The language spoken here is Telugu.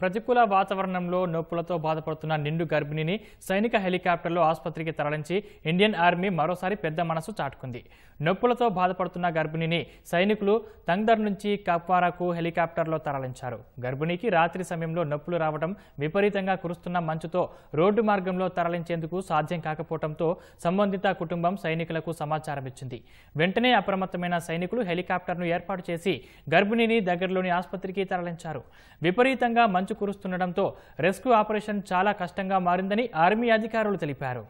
ప్రతికూల వాతావరణంలో నొప్పులతో బాధపడుతున్న నిండు గర్భిణిని సైనిక హెలికాప్టర్లో ఆసుపత్రికి తరలించి ఇండియన్ ఆర్మీ మరోసారి పెద్ద మనసు చాటుకుంది నొప్పులతో బాధపడుతున్న గర్భిణిని సైనికులు తంగ్దర్ నుంచి కప్వారాకు హెలికాప్టర్లో తరలించారు గర్భిణికి రాత్రి సమయంలో నొప్పులు రావడం విపరీతంగా కురుస్తున్న మంచుతో రోడ్డు మార్గంలో తరలించేందుకు సాధ్యం కాకపోవడంతో సంబంధిత కుటుంబం సైనికులకు సమాచారం ఇచ్చింది వెంటనే అప్రమత్తమైన సైనికులు హెలికాప్టర్ను ఏర్పాటు చేసి గర్భిణిని దగ్గరలోని ఆసుపత్రికి తరలించారు విపరీతంగా మంచు కురుస్తుండటంతో రెస్క్యూ ఆపరేషన్ చాలా కష్టంగా మారిందని ఆర్మీ అధికారులు తెలిపారు